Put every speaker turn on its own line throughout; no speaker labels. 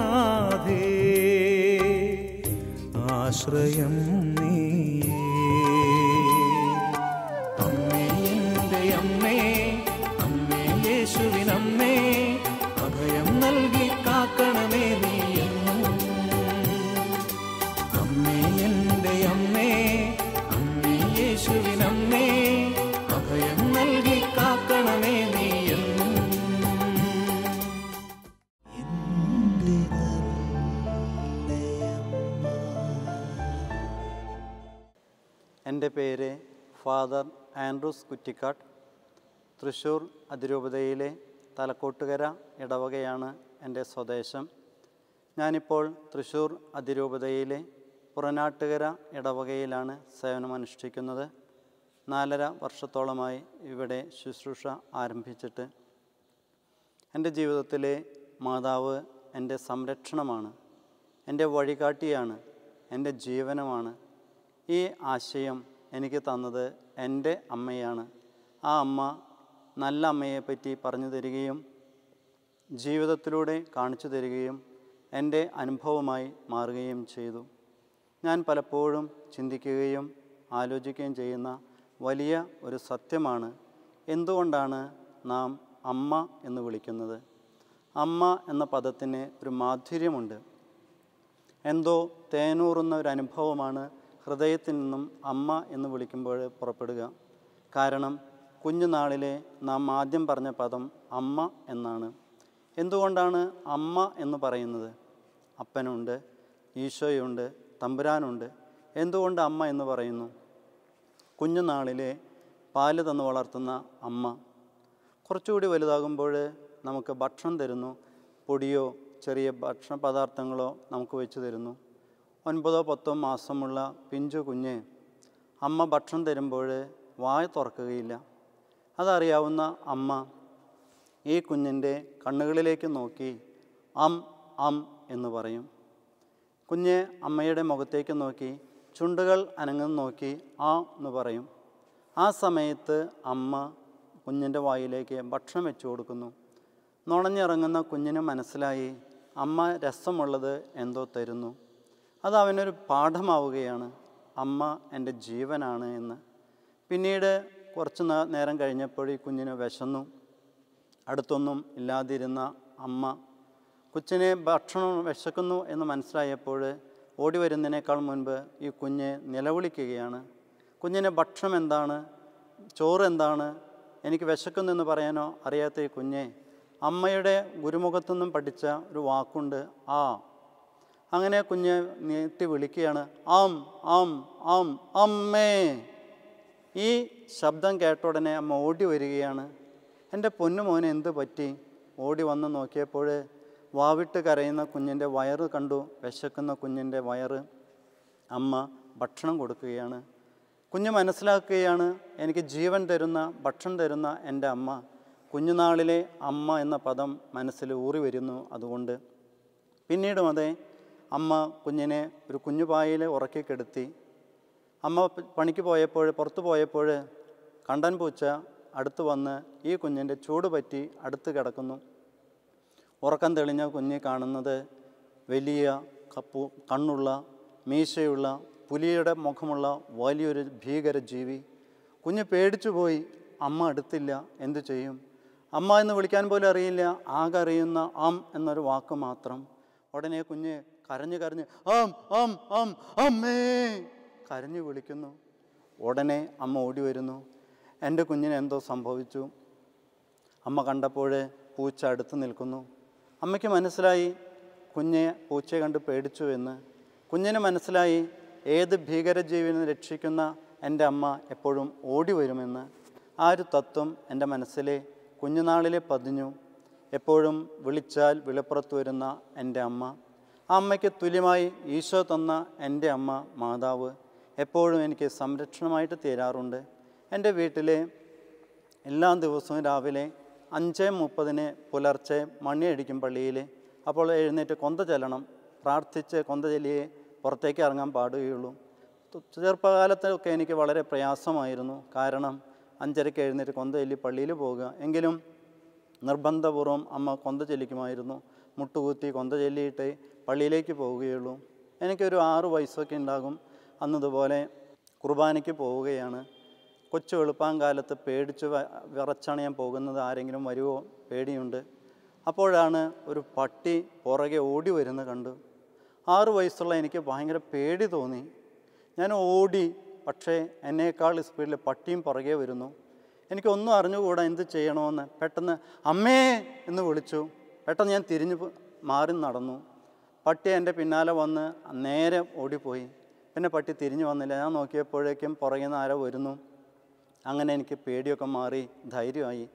നാഥേ ആശ്രയം
എൻ്റെ പേര് ഫാദർ ആൻഡ്രൂസ് കുറ്റിക്കാട്ട് തൃശ്ശൂർ അതിരൂപതയിലെ തലക്കോട്ടുകര ഇടവകയാണ് എൻ്റെ സ്വദേശം ഞാനിപ്പോൾ തൃശ്ശൂർ അതിരൂപതയിലെ പുറനാട്ടുകര ഇടവകയിലാണ് സേവനമനുഷ്ഠിക്കുന്നത് നാലര വർഷത്തോളമായി ഇവിടെ ശുശ്രൂഷ ആരംഭിച്ചിട്ട് എൻ്റെ ജീവിതത്തിലെ മാതാവ് എൻ്റെ സംരക്ഷണമാണ് എൻ്റെ വഴികാട്ടിയാണ് എൻ്റെ ജീവനമാണ് ഈ ആശയം എനിക്ക് തന്നത് എൻ്റെ അമ്മയാണ് ആ അമ്മ നല്ല അമ്മയെപ്പറ്റി പറഞ്ഞു തരികയും ജീവിതത്തിലൂടെ കാണിച്ചു തരികയും എൻ്റെ അനുഭവമായി മാറുകയും ചെയ്തു ഞാൻ പലപ്പോഴും ചിന്തിക്കുകയും ആലോചിക്കുകയും ചെയ്യുന്ന വലിയ ഒരു സത്യമാണ് എന്തുകൊണ്ടാണ് നാം അമ്മ എന്ന് വിളിക്കുന്നത് അമ്മ എന്ന പദത്തിന് ഒരു മാധുര്യമുണ്ട് എന്തോ തേനൂറുന്ന ഒരു അനുഭവമാണ് ഹൃദയത്തിൽ നിന്നും അമ്മ എന്ന് വിളിക്കുമ്പോൾ പുറപ്പെടുക കാരണം കുഞ്ഞുനാളിലെ നാം ആദ്യം പറഞ്ഞ പദം അമ്മ എന്നാണ് എന്തുകൊണ്ടാണ് അമ്മ എന്ന് പറയുന്നത് അപ്പനുണ്ട് ഈശോയുണ്ട് തമ്പുരാനുണ്ട് എന്തുകൊണ്ട് അമ്മ എന്ന് പറയുന്നു കുഞ്ഞുനാളിലെ പാല് തന്നു വളർത്തുന്ന അമ്മ കുറച്ചുകൂടി വലുതാകുമ്പോൾ നമുക്ക് ഭക്ഷണം തരുന്നു പൊടിയോ ചെറിയ ഭക്ഷണ പദാർത്ഥങ്ങളോ നമുക്ക് വെച്ച് തരുന്നു ഒൻപതോ പത്തോ മാസമുള്ള പിഞ്ചു കുഞ്ഞ് അമ്മ ഭക്ഷണം തരുമ്പോൾ വായ തുറക്കുകയില്ല അതറിയാവുന്ന അമ്മ ഈ കുഞ്ഞിൻ്റെ കണ്ണുകളിലേക്ക് നോക്കി അം അം എന്ന് പറയും കുഞ്ഞ് അമ്മയുടെ മുഖത്തേക്ക് നോക്കി ചുണ്ടുകൾ അനങ്ങുന്ന നോക്കി ആ എന്ന് പറയും ആ സമയത്ത് അമ്മ കുഞ്ഞിൻ്റെ വായിലേക്ക് ഭക്ഷണം വെച്ചു കൊടുക്കുന്നു നുണഞ്ഞിറങ്ങുന്ന കുഞ്ഞിന് മനസ്സിലായി അമ്മ രസമുള്ളത് എന്തോ തരുന്നു അത് അവനൊരു പാഠമാവുകയാണ് അമ്മ എൻ്റെ ജീവനാണ് എന്ന് പിന്നീട് കുറച്ച് നേരം കഴിഞ്ഞപ്പോൾ ഈ കുഞ്ഞിന് വിശന്നു അടുത്തൊന്നും ഇല്ലാതിരുന്ന അമ്മ കൊച്ചിനെ ഭക്ഷണം വിശക്കുന്നു എന്ന് മനസ്സിലായപ്പോൾ ഓടി വരുന്നതിനേക്കാൾ മുൻപ് ഈ കുഞ്ഞ് നിലവിളിക്കുകയാണ് കുഞ്ഞിന് ഭക്ഷണം എന്താണ് ചോറ് എന്താണ് എനിക്ക് വിശക്കുന്നു എന്ന് പറയാനോ അറിയാത്ത ഈ കുഞ്ഞെ അമ്മയുടെ നിന്നും പഠിച്ച ഒരു വാക്കുണ്ട് ആ അങ്ങനെ കുഞ്ഞ് നീട്ടി വിളിക്കുകയാണ് ആം ആം അം അമ്മേ ഈ ശബ്ദം കേട്ട ഉടനെ അമ്മ ഓടി വരികയാണ് എൻ്റെ പൊന്നുമോന് എന്ത് പറ്റി ഓടി വന്ന് നോക്കിയപ്പോൾ വാവിട്ട് കരയുന്ന കുഞ്ഞിൻ്റെ വയറ് കണ്ടു വിശക്കുന്ന കുഞ്ഞിൻ്റെ വയറ് അമ്മ ഭക്ഷണം കൊടുക്കുകയാണ് കുഞ്ഞ് മനസ്സിലാക്കുകയാണ് എനിക്ക് ജീവൻ തരുന്ന ഭക്ഷണം തരുന്ന എൻ്റെ അമ്മ കുഞ്ഞുനാളിലെ അമ്മ എന്ന പദം മനസ്സിൽ ഊറി വരുന്നു അതുകൊണ്ട് പിന്നീടും അതേ അമ്മ കുഞ്ഞിനെ ഒരു കുഞ്ഞുപായയിൽ ഉറക്കി കെടുത്തി അമ്മ പണിക്ക് പോയപ്പോൾ പുറത്തു പോയപ്പോൾ കണ്ടൻ പൂച്ച അടുത്ത് വന്ന് ഈ കുഞ്ഞിൻ്റെ ചൂട് പറ്റി അടുത്ത് കിടക്കുന്നു ഉറക്കം തെളിഞ്ഞ കുഞ്ഞ് കാണുന്നത് വലിയ കപ്പു കണ്ണുള്ള മീശയുള്ള പുലിയുടെ മുഖമുള്ള വലിയൊരു ഭീകര ജീവി കുഞ്ഞ് പേടിച്ചു പോയി അമ്മ അടുത്തില്ല എന്തു ചെയ്യും അമ്മ എന്ന് വിളിക്കാൻ പോലും അറിയില്ല ആകെ അറിയുന്ന ആം എന്നൊരു വാക്ക് മാത്രം ഉടനെ കുഞ്ഞ് കരഞ്ഞ് കരഞ്ഞ് അം അം അം അമ്മേ കരഞ്ഞു വിളിക്കുന്നു ഉടനെ അമ്മ ഓടി വരുന്നു എൻ്റെ കുഞ്ഞിന് എന്തോ സംഭവിച്ചു അമ്മ കണ്ടപ്പോൾ പൂച്ച അടുത്ത് നിൽക്കുന്നു അമ്മയ്ക്ക് മനസ്സിലായി കുഞ്ഞെ പൂച്ചയെ കണ്ട് പേടിച്ചു എന്ന് കുഞ്ഞിന് മനസ്സിലായി ഏത് ഭീകരജീവിനെ രക്ഷിക്കുന്ന എൻ്റെ അമ്മ എപ്പോഴും ഓടി വരുമെന്ന് ആ ഒരു തത്വം എൻ്റെ മനസ്സിലെ കുഞ്ഞുനാളിലെ പതിഞ്ഞു എപ്പോഴും വിളിച്ചാൽ വിളപ്പുറത്ത് വരുന്ന എൻ്റെ അമ്മ ആ അമ്മയ്ക്ക് തുല്യമായി ഈശോ തന്ന എൻ്റെ അമ്മ മാതാവ് എപ്പോഴും എനിക്ക് സംരക്ഷണമായിട്ട് തീരാറുണ്ട് എൻ്റെ വീട്ടിലെ എല്ലാ ദിവസവും രാവിലെ അഞ്ച് മുപ്പതിന് പുലർച്ചെ മണിയടിക്കും പള്ളിയിൽ അപ്പോൾ എഴുന്നേറ്റ് കൊന്ത ചെല്ലണം പ്രാർത്ഥിച്ച് കൊന്ത ചെല്ലിയെ പുറത്തേക്ക് ഇറങ്ങാൻ പാടുകയുള്ളൂ ചെറുപ്പകാലത്തൊക്കെ എനിക്ക് വളരെ പ്രയാസമായിരുന്നു കാരണം അഞ്ചരയ്ക്ക് എഴുന്നേറ്റ് കൊന്ത ചെല്ലി പള്ളിയിൽ പോകുക എങ്കിലും നിർബന്ധപൂർവ്വം അമ്മ കൊന്ത ചെല്ലിക്കുമായിരുന്നു മുട്ടുകുത്തി കൊന്ത ചെല്ലിയിട്ട് പള്ളിയിലേക്ക് പോവുകയുള്ളൂ എനിക്കൊരു ആറു വയസ്സൊക്കെ ഉണ്ടാകും അന്നതുപോലെ കുർബാനയ്ക്ക് പോവുകയാണ് കൊച്ചു കാലത്ത് പേടിച്ച് വിറച്ചാണ് ഞാൻ പോകുന്നത് ആരെങ്കിലും വരുമോ പേടിയുണ്ട് അപ്പോഴാണ് ഒരു പട്ടി പുറകെ ഓടി വരുന്നത് കണ്ടു ആറു വയസ്സുള്ള എനിക്ക് ഭയങ്കര പേടി തോന്നി ഞാൻ ഓടി പക്ഷേ എന്നേക്കാൾ സ്പീഡിൽ പട്ടിയും പുറകെ വരുന്നു എനിക്കൊന്നും അറിഞ്ഞുകൂടാ എന്ത് ചെയ്യണമെന്ന് പെട്ടെന്ന് അമ്മേ എന്ന് വിളിച്ചു പെട്ടെന്ന് ഞാൻ തിരിഞ്ഞു മാറി നടന്നു പട്ടി എൻ്റെ പിന്നാലെ വന്ന് നേരെ ഓടിപ്പോയി പിന്നെ പട്ടി തിരിഞ്ഞു വന്നില്ല ഞാൻ നോക്കിയപ്പോഴേക്കും പുറകിൽ നിന്ന് ആരോ വരുന്നു അങ്ങനെ എനിക്ക് പേടിയൊക്കെ മാറി ധൈര്യമായി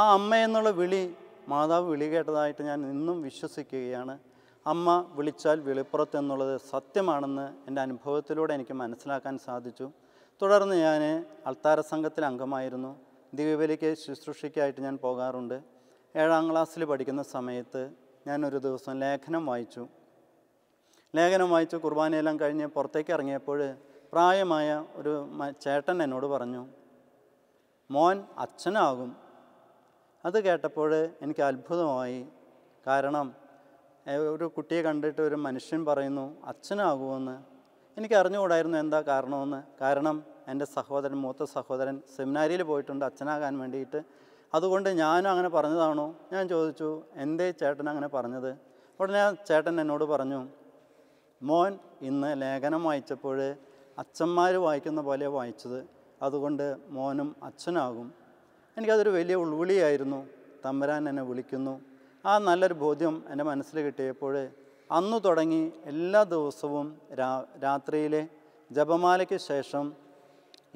ആ അമ്മ എന്നുള്ള വിളി മാതാവ് വിളി കേട്ടതായിട്ട് ഞാൻ ഇന്നും വിശ്വസിക്കുകയാണ് അമ്മ വിളിച്ചാൽ വിളിപ്പുറത്ത് എന്നുള്ളത് സത്യമാണെന്ന് എൻ്റെ അനുഭവത്തിലൂടെ എനിക്ക് മനസ്സിലാക്കാൻ സാധിച്ചു തുടർന്ന് ഞാൻ അൾത്താര സംഘത്തിൽ അംഗമായിരുന്നു ദിവ്യബലിക്ക് ശുശ്രൂഷയ്ക്കായിട്ട് ഞാൻ പോകാറുണ്ട് ഏഴാം ക്ലാസ്സിൽ പഠിക്കുന്ന സമയത്ത് ഞാനൊരു ദിവസം ലേഖനം വായിച്ചു ലേഖനം വായിച്ച് കുർബാനയെല്ലാം കഴിഞ്ഞ് പുറത്തേക്ക് ഇറങ്ങിയപ്പോൾ പ്രായമായ ഒരു ചേട്ടൻ എന്നോട് പറഞ്ഞു മോൻ അച്ഛനാകും അത് കേട്ടപ്പോൾ എനിക്ക് അത്ഭുതമായി കാരണം ഒരു കുട്ടിയെ കണ്ടിട്ട് ഒരു മനുഷ്യൻ പറയുന്നു അച്ഛനാകുമെന്ന് എനിക്ക് അറിഞ്ഞുകൂടായിരുന്നു എന്താ കാരണമെന്ന് കാരണം എൻ്റെ സഹോദരൻ മൂത്ത സഹോദരൻ സെമിനാരിയിൽ പോയിട്ടുണ്ട് അച്ഛനാകാൻ വേണ്ടിയിട്ട് അതുകൊണ്ട് ഞാനും അങ്ങനെ പറഞ്ഞതാണോ ഞാൻ ചോദിച്ചു എൻ്റെ ചേട്ടൻ അങ്ങനെ പറഞ്ഞത് ഉടനെ ആ ചേട്ടൻ എന്നോട് പറഞ്ഞു മോൻ ഇന്ന് ലേഖനം വായിച്ചപ്പോൾ അച്ഛന്മാർ വായിക്കുന്ന പോലെ വായിച്ചത് അതുകൊണ്ട് മോനും അച്ഛനാകും എനിക്കതൊരു വലിയ ഉൾവിളിയായിരുന്നു തമ്പരാൻ എന്നെ വിളിക്കുന്നു ആ നല്ലൊരു ബോധ്യം എൻ്റെ മനസ്സിൽ കിട്ടിയപ്പോൾ അന്നു തുടങ്ങി എല്ലാ ദിവസവും രാ രാത്രിയിലെ ജപമാലയ്ക്ക് ശേഷം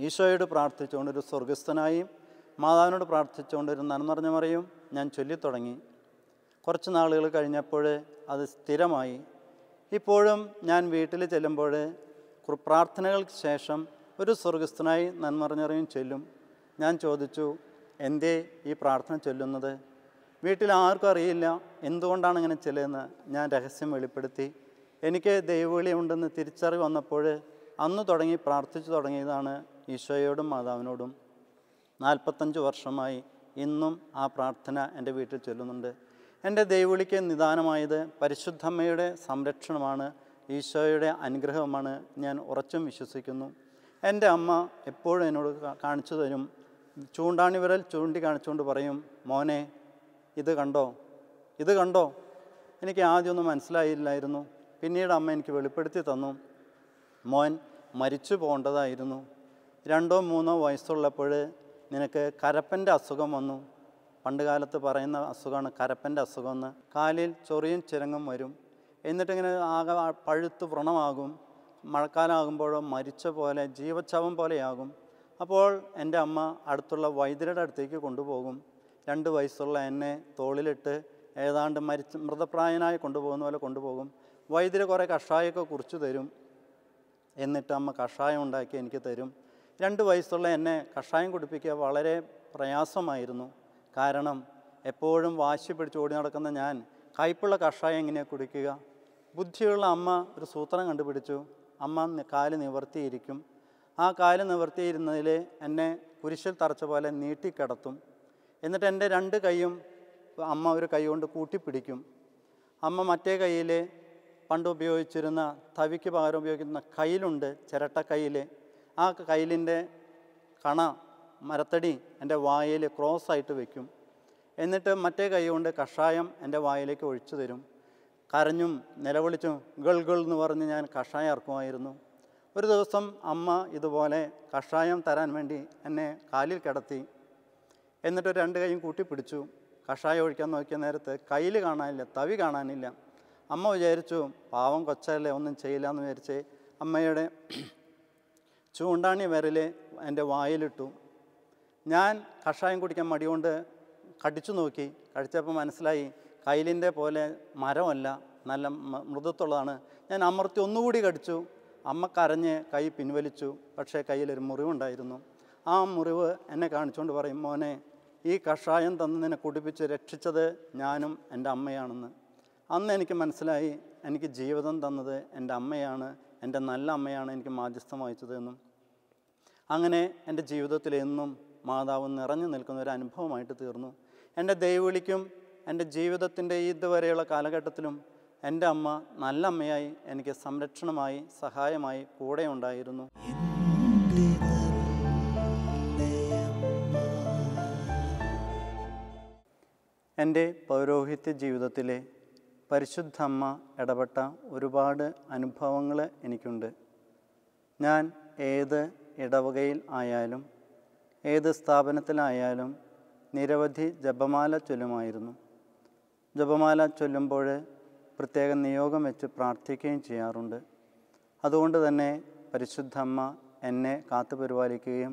ഈശോയോട് പ്രാർത്ഥിച്ചുകൊണ്ടൊരു സ്വർഗസ്ഥനായും മാതാവിനോട് പ്രാർത്ഥിച്ചുകൊണ്ടൊരു നന്മറിഞ്ഞ മറിയും ഞാൻ ചൊല്ലിത്തുടങ്ങി കുറച്ച് നാളുകൾ കഴിഞ്ഞപ്പോൾ അത് സ്ഥിരമായി ഇപ്പോഴും ഞാൻ വീട്ടിൽ ചെല്ലുമ്പോൾ പ്രാർത്ഥനകൾക്ക് ശേഷം ഒരു സ്വർഗസ്ഥനായി നന്മറിഞ്ഞറിയും ചെല്ലും ഞാൻ ചോദിച്ചു എന്തേ ഈ പ്രാർത്ഥന ചൊല്ലുന്നത് വീട്ടിൽ ആർക്കും അറിയില്ല എന്തുകൊണ്ടാണ് ഇങ്ങനെ ചെല്ലുന്നത് ഞാൻ രഹസ്യം വെളിപ്പെടുത്തി എനിക്ക് ദൈവവിളി ഉണ്ടെന്ന് തിരിച്ചറിവ് വന്നപ്പോൾ അന്ന് തുടങ്ങി പ്രാർത്ഥിച്ചു തുടങ്ങിയതാണ് ഈശോയോടും മാതാവിനോടും നാൽപ്പത്തഞ്ച് വർഷമായി ഇന്നും ആ പ്രാർത്ഥന എൻ്റെ വീട്ടിൽ ചൊല്ലുന്നുണ്ട് എൻ്റെ ദൈവവിളിക്ക് നിദാനമായത് പരിശുദ്ധമ്മയുടെ സംരക്ഷണമാണ് ഈശോയുടെ അനുഗ്രഹമാണ് ഞാൻ ഉറച്ചും വിശ്വസിക്കുന്നു എൻ്റെ അമ്മ എപ്പോഴും എന്നോട് കാണിച്ചു തരും ചൂണ്ടാണി വിരൽ ചൂണ്ടി കാണിച്ചുകൊണ്ട് പറയും മോനെ ഇത് കണ്ടോ ഇത് കണ്ടോ എനിക്ക് ആദ്യമൊന്നും മനസ്സിലായില്ലായിരുന്നു പിന്നീട് അമ്മ എനിക്ക് വെളിപ്പെടുത്തി തന്നു മോൻ മരിച്ചു പോകേണ്ടതായിരുന്നു രണ്ടോ മൂന്നോ വയസ്സുള്ളപ്പോൾ നിനക്ക് കരപ്പൻ്റെ അസുഖം വന്നു പണ്ട് കാലത്ത് പറയുന്ന അസുഖമാണ് കരപ്പൻ്റെ അസുഖമെന്ന് കാലിൽ ചൊറിയും ചിരങ്ങും വരും എന്നിട്ടിങ്ങനെ ആകെ പഴുത്ത് വ്രണമാകും മഴക്കാലമാകുമ്പോഴോ മരിച്ച പോലെ ജീവച്ഛവം പോലെയാകും അപ്പോൾ എൻ്റെ അമ്മ അടുത്തുള്ള വൈദ്യരുടെ അടുത്തേക്ക് കൊണ്ടുപോകും രണ്ട് വയസ്സുള്ള എന്നെ തോളിലിട്ട് ഏതാണ്ട് മരിച്ച് മൃതപ്രായനായി കൊണ്ടുപോകുന്ന പോലെ കൊണ്ടുപോകും വൈദ്യര് കുറേ കഷായമൊക്കെ കുറിച്ച് തരും എന്നിട്ട് അമ്മ കഷായം ഉണ്ടാക്കി എനിക്ക് തരും രണ്ട് വയസ്സുള്ള എന്നെ കഷായം കുടിപ്പിക്കുക വളരെ പ്രയാസമായിരുന്നു കാരണം എപ്പോഴും വാശി പിടിച്ച് ഓടി നടക്കുന്ന ഞാൻ കയ്പുള്ള കഷായം എങ്ങനെയാണ് കുടിക്കുക ബുദ്ധിയുള്ള അമ്മ ഒരു സൂത്രം കണ്ടുപിടിച്ചു അമ്മ കാല് നിവർത്തിയിരിക്കും ആ കാല് നിവർത്തിയിരുന്നതിൽ എന്നെ കുരിശിൽ തറച്ച പോലെ നീട്ടിക്കിടത്തും എന്നിട്ട് എൻ്റെ രണ്ട് കൈയും അമ്മ ഒരു കൈ കൊണ്ട് കൂട്ടിപ്പിടിക്കും അമ്മ മറ്റേ കയ്യിൽ പണ്ട് ഉപയോഗിച്ചിരുന്ന തവിക്ക് പകരം ഉപയോഗിക്കുന്ന കയ്യിലുണ്ട് ചിരട്ട കയ്യിൽ ആ കയ്യിലിൻ്റെ കണ മരത്തടി എൻ്റെ വായിൽ ക്രോസ് ആയിട്ട് വെക്കും എന്നിട്ട് മറ്റേ കൈ കൊണ്ട് കഷായം എൻ്റെ വായിലേക്ക് ഒഴിച്ചു തരും കരഞ്ഞും നിലവിളിച്ചും ഗൾ ഗൾ എന്ന് പറഞ്ഞ് ഞാൻ കഷായം ഇറക്കുമായിരുന്നു ഒരു ദിവസം അമ്മ ഇതുപോലെ കഷായം തരാൻ വേണ്ടി എന്നെ കാലിൽ കിടത്തി എന്നിട്ട് രണ്ട് കൈയും കൂട്ടിപ്പിടിച്ചു കഷായം ഒഴിക്കാൻ നോക്കിയ നേരത്ത് കയ്യിൽ കാണാനില്ല തവി കാണാനില്ല അമ്മ വിചാരിച്ചു പാവം കൊച്ചല്ലേ ഒന്നും ചെയ്യില്ല എന്ന് വിചാരിച്ച് അമ്മയുടെ ചൂണ്ടാണി വരൽ എൻ്റെ വായിലിട്ടു ഞാൻ കഷായം കുടിക്കാൻ മടികൊണ്ട് കടിച്ചു നോക്കി കഴിച്ചപ്പോൾ മനസ്സിലായി കയ്യിലിൻ്റെ പോലെ മരമല്ല നല്ല മൃദുത്തുള്ളതാണ് ഞാൻ അമർത്തി ഒന്നുകൂടി കടിച്ചു അമ്മ കരഞ്ഞ് കൈ പിൻവലിച്ചു പക്ഷേ കയ്യിലൊരു മുറിവുണ്ടായിരുന്നു ആ മുറിവ് എന്നെ കാണിച്ചുകൊണ്ട് പറയും മോനെ ഈ കഷായം തന്ന് നിന്നെ കുടിപ്പിച്ച് രക്ഷിച്ചത് ഞാനും എൻ്റെ അമ്മയാണെന്ന് അന്ന് എനിക്ക് മനസ്സിലായി എനിക്ക് ജീവിതം തന്നത് എൻ്റെ അമ്മയാണ് എൻ്റെ നല്ല അമ്മയാണ് എനിക്ക് മാധ്യസ്ഥം വഹിച്ചതെന്നും അങ്ങനെ എൻ്റെ ജീവിതത്തിൽ എന്നും മാതാവ് നിറഞ്ഞു നിൽക്കുന്ന ഒരു അനുഭവമായിട്ട് തീർന്നു എൻ്റെ ദൈവവിളിക്കും എൻ്റെ ജീവിതത്തിൻ്റെ ഇതുവരെയുള്ള കാലഘട്ടത്തിലും എൻ്റെ അമ്മ നല്ല അമ്മയായി എനിക്ക് സംരക്ഷണമായി സഹായമായി കൂടെ ഉണ്ടായിരുന്നു എൻ്റെ പൗരോഹിത്യ ജീവിതത്തിലെ പരിശുദ്ധ അമ്മ ഇടപെട്ട ഒരുപാട് അനുഭവങ്ങൾ എനിക്കുണ്ട് ഞാൻ ഏത് ഇടവകയിൽ ആയാലും ഏത് സ്ഥാപനത്തിലായാലും നിരവധി ജപമാല ചൊല്ലുമായിരുന്നു ജപമാല ചൊല്ലുമ്പോൾ പ്രത്യേക നിയോഗം വെച്ച് പ്രാർത്ഥിക്കുകയും ചെയ്യാറുണ്ട് അതുകൊണ്ട് തന്നെ പരിശുദ്ധമ്മ എന്നെ കാത്തുപരിപാലിക്കുകയും